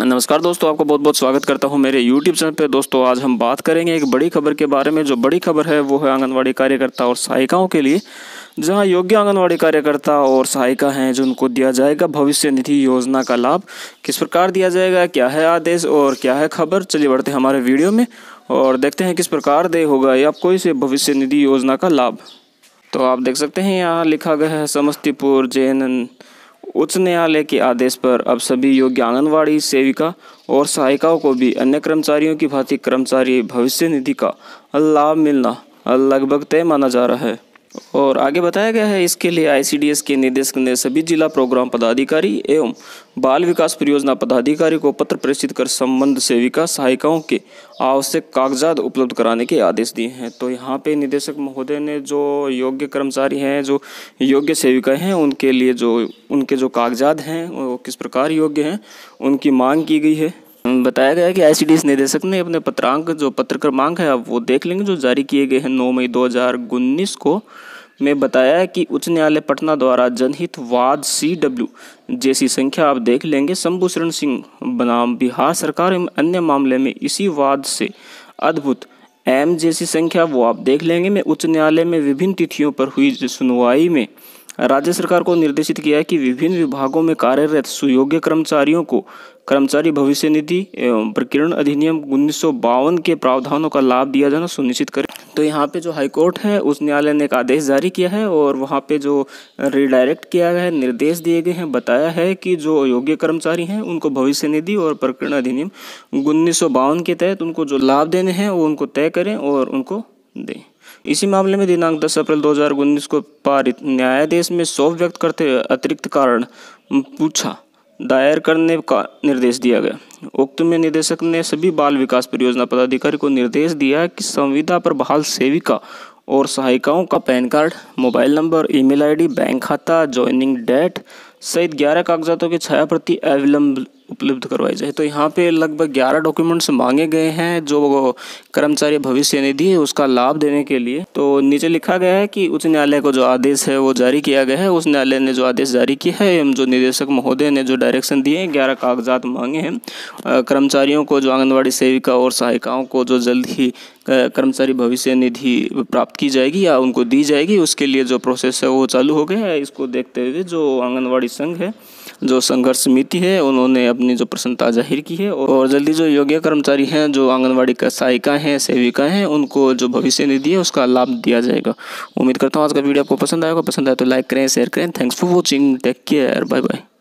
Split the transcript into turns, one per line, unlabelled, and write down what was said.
नमस्कार दोस्तों आपको बहुत बहुत स्वागत करता हूं मेरे YouTube चैनल पे दोस्तों आज हम बात करेंगे एक बड़ी खबर के बारे में जो बड़ी खबर है वो है आंगनवाड़ी कार्यकर्ता और सहायिकाओं के लिए जहां योग्य आंगनवाड़ी कार्यकर्ता और सहायिका हैं जो उनको दिया जाएगा भविष्य निधि योजना का लाभ किस प्रकार दिया जाएगा क्या है आदेश और क्या है खबर चलिए बढ़ते हैं हमारे वीडियो में और देखते हैं किस प्रकार दे होगा या आपको से भविष्य निधि योजना का लाभ तो आप देख सकते हैं यहाँ लिखा गया है समस्तीपुर जे उच्च न्यायालय के आदेश पर अब सभी योग्य आंगनबाड़ी सेविका और सहायिकाओं को भी अन्य कर्मचारियों की भांति कर्मचारी भविष्य निधि का लाभ मिलना लगभग तय माना जा रहा है और आगे बताया गया है इसके लिए आईसीडीएस के निदेशक ने सभी जिला प्रोग्राम पदाधिकारी एवं बाल विकास परियोजना पदाधिकारी को पत्र प्रेषित कर संबंध सेविका सहायिकाओं के आवश्यक कागजात उपलब्ध कराने के आदेश दिए हैं तो यहाँ पे निदेशक महोदय ने जो योग्य कर्मचारी हैं जो योग्य सेविकाएं हैं उनके लिए जो उनके जो कागजात हैं वो किस प्रकार योग्य हैं उनकी मांग की गई है बताया गया कि आईसीडीएस निदेशक ने अपने पत्रांक जो पत्र क्रमांक है आप वो देख लेंगे जो जारी किए गए हैं 9 मई 2019 को में बताया है कि उच्च न्यायालय पटना द्वारा जनहित वाद सी डब्ल्यू जैसी संख्या आप देख लेंगे शंभूशरण सिंह बनाम बिहार सरकार एवं अन्य मामले में इसी वाद से अद्भुत एम जैसी संख्या वो आप देख लेंगे मैं उच्च न्यायालय में विभिन्न तिथियों पर हुई सुनवाई में राज्य सरकार को निर्देशित किया है कि विभिन्न विभागों में कार्यरत सुयोग्य कर्मचारियों को कर्मचारी भविष्य निधि एवं प्रकीर्ण अधिनियम उन्नीस के प्रावधानों का लाभ दिया जाना सुनिश्चित करें तो यहाँ पे जो हाईकोर्ट है उस न्यायालय ने एक आदेश जारी किया है और वहाँ पे जो रिडायरेक्ट किया गया है निर्देश दिए गए हैं बताया है कि जो योग्य कर्मचारी हैं उनको भविष्य निधि और प्रकरण अधिनियम उन्नीस के तहत उनको जो लाभ देने हैं वो उनको तय करें और उनको दें इसी मामले में दिनांक 10 अप्रैल 2019 को पारित न्यायाधीश में सौंप व्यक्त करते हुए अतिरिक्त कारण पूछा दायर करने का निर्देश दिया गया उक्त में निदेशक ने सभी बाल विकास परियोजना पदाधिकारी को निर्देश दिया कि संविदा पर बहाल सेविका और सहायिकाओं का PAN card mobile number email ID bank खाता ज्वाइनिंग डेट सहित ग्यारह कागजातों के छाया प्रति अविलंब उपलब्ध करवाई जाए तो यहाँ पे लगभग ग्यारह डॉक्यूमेंट्स मांगे गए हैं जो कर्मचारी भविष्य निधि है उसका लाभ देने के लिए तो नीचे लिखा गया है कि उच्च न्यायालय को जो आदेश है वो जारी किया गया है उस न्यायालय ने जो आदेश जारी किया है एवं जो निदेशक महोदय ने जो डायरेक्शन दिए हैं ग्यारह कागजात मांगे हैं कर्मचारियों को जो आंगनबाड़ी सेविका और सहायिकाओं को जो जल्द ही कर्मचारी भविष्य निधि प्राप्त की जाएगी या उनको दी जाएगी उसके लिए जो प्रोसेस है वो चालू हो गया है इसको देखते हुए जो आंगनबाड़ी संघ है जो संघर्ष समिति है उन्होंने अपने अपनी जो प्रसन्नता जाहिर की है और जल्दी जो योग्य कर्मचारी हैं जो आंगनबाड़ी का सहायिका हैं सेविका हैं उनको जो भविष्य निधि है उसका लाभ दिया जाएगा उम्मीद करता हूँ आज का वीडियो आपको पसंद आएगा पसंद आए तो लाइक करें शेयर करें thanks for watching take care bye bye